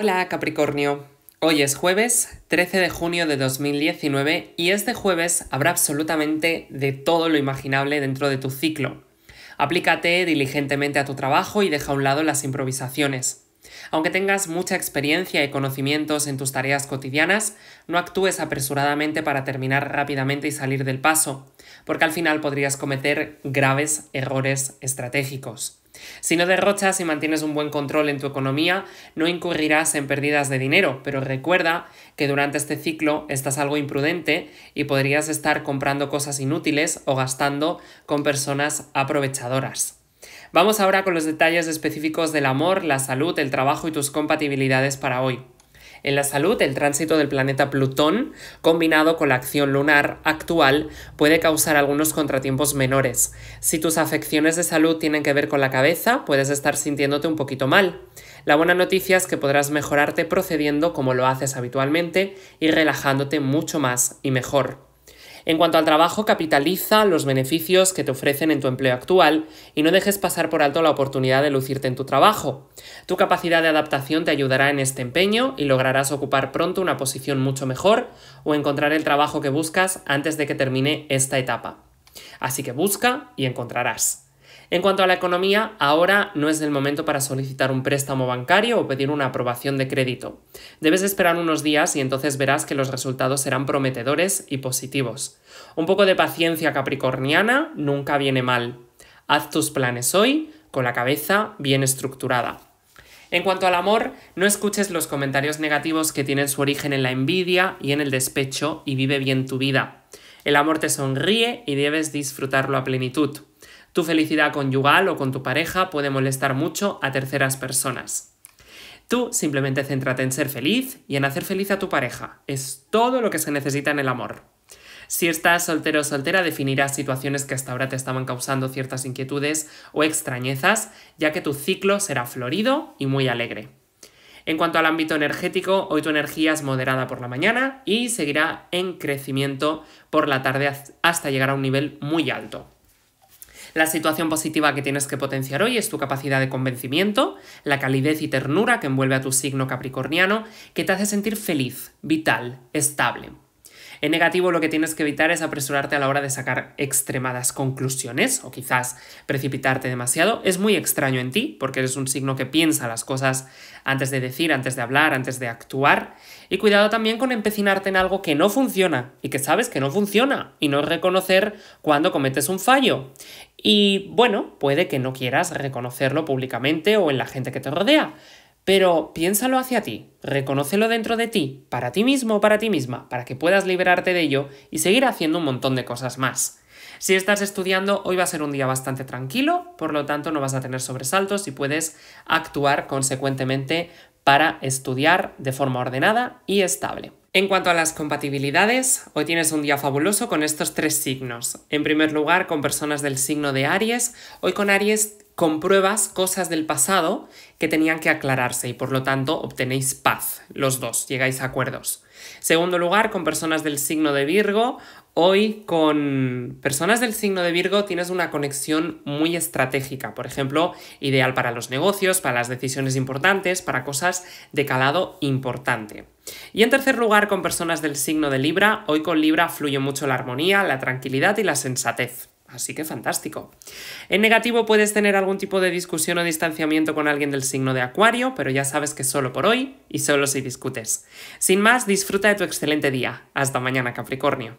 Hola Capricornio, hoy es jueves 13 de junio de 2019 y este jueves habrá absolutamente de todo lo imaginable dentro de tu ciclo. Aplícate diligentemente a tu trabajo y deja a un lado las improvisaciones. Aunque tengas mucha experiencia y conocimientos en tus tareas cotidianas, no actúes apresuradamente para terminar rápidamente y salir del paso, porque al final podrías cometer graves errores estratégicos. Si no derrochas y mantienes un buen control en tu economía, no incurrirás en pérdidas de dinero, pero recuerda que durante este ciclo estás algo imprudente y podrías estar comprando cosas inútiles o gastando con personas aprovechadoras. Vamos ahora con los detalles específicos del amor, la salud, el trabajo y tus compatibilidades para hoy. En la salud, el tránsito del planeta Plutón, combinado con la acción lunar actual, puede causar algunos contratiempos menores. Si tus afecciones de salud tienen que ver con la cabeza, puedes estar sintiéndote un poquito mal. La buena noticia es que podrás mejorarte procediendo como lo haces habitualmente y relajándote mucho más y mejor. En cuanto al trabajo, capitaliza los beneficios que te ofrecen en tu empleo actual y no dejes pasar por alto la oportunidad de lucirte en tu trabajo. Tu capacidad de adaptación te ayudará en este empeño y lograrás ocupar pronto una posición mucho mejor o encontrar el trabajo que buscas antes de que termine esta etapa. Así que busca y encontrarás. En cuanto a la economía, ahora no es el momento para solicitar un préstamo bancario o pedir una aprobación de crédito. Debes esperar unos días y entonces verás que los resultados serán prometedores y positivos. Un poco de paciencia capricorniana nunca viene mal. Haz tus planes hoy con la cabeza bien estructurada. En cuanto al amor, no escuches los comentarios negativos que tienen su origen en la envidia y en el despecho y vive bien tu vida. El amor te sonríe y debes disfrutarlo a plenitud. Tu felicidad conyugal o con tu pareja puede molestar mucho a terceras personas. Tú simplemente céntrate en ser feliz y en hacer feliz a tu pareja. Es todo lo que se necesita en el amor. Si estás soltero o soltera, definirás situaciones que hasta ahora te estaban causando ciertas inquietudes o extrañezas, ya que tu ciclo será florido y muy alegre. En cuanto al ámbito energético, hoy tu energía es moderada por la mañana y seguirá en crecimiento por la tarde hasta llegar a un nivel muy alto. La situación positiva que tienes que potenciar hoy es tu capacidad de convencimiento, la calidez y ternura que envuelve a tu signo capricorniano, que te hace sentir feliz, vital, estable. En negativo lo que tienes que evitar es apresurarte a la hora de sacar extremadas conclusiones o quizás precipitarte demasiado. Es muy extraño en ti porque eres un signo que piensa las cosas antes de decir, antes de hablar, antes de actuar. Y cuidado también con empecinarte en algo que no funciona y que sabes que no funciona y no reconocer cuando cometes un fallo. Y bueno, puede que no quieras reconocerlo públicamente o en la gente que te rodea. Pero piénsalo hacia ti, reconócelo dentro de ti, para ti mismo o para ti misma, para que puedas liberarte de ello y seguir haciendo un montón de cosas más. Si estás estudiando, hoy va a ser un día bastante tranquilo, por lo tanto no vas a tener sobresaltos y puedes actuar consecuentemente para estudiar de forma ordenada y estable. En cuanto a las compatibilidades, hoy tienes un día fabuloso con estos tres signos. En primer lugar, con personas del signo de Aries. Hoy con Aries compruebas cosas del pasado que tenían que aclararse y por lo tanto obtenéis paz, los dos, llegáis a acuerdos. Segundo lugar, con personas del signo de Virgo. Hoy con personas del signo de Virgo tienes una conexión muy estratégica, por ejemplo, ideal para los negocios, para las decisiones importantes, para cosas de calado importante. Y en tercer lugar, con personas del signo de Libra, hoy con Libra fluye mucho la armonía, la tranquilidad y la sensatez. Así que fantástico. En negativo puedes tener algún tipo de discusión o distanciamiento con alguien del signo de Acuario, pero ya sabes que solo por hoy y solo si discutes. Sin más, disfruta de tu excelente día. Hasta mañana, Capricornio.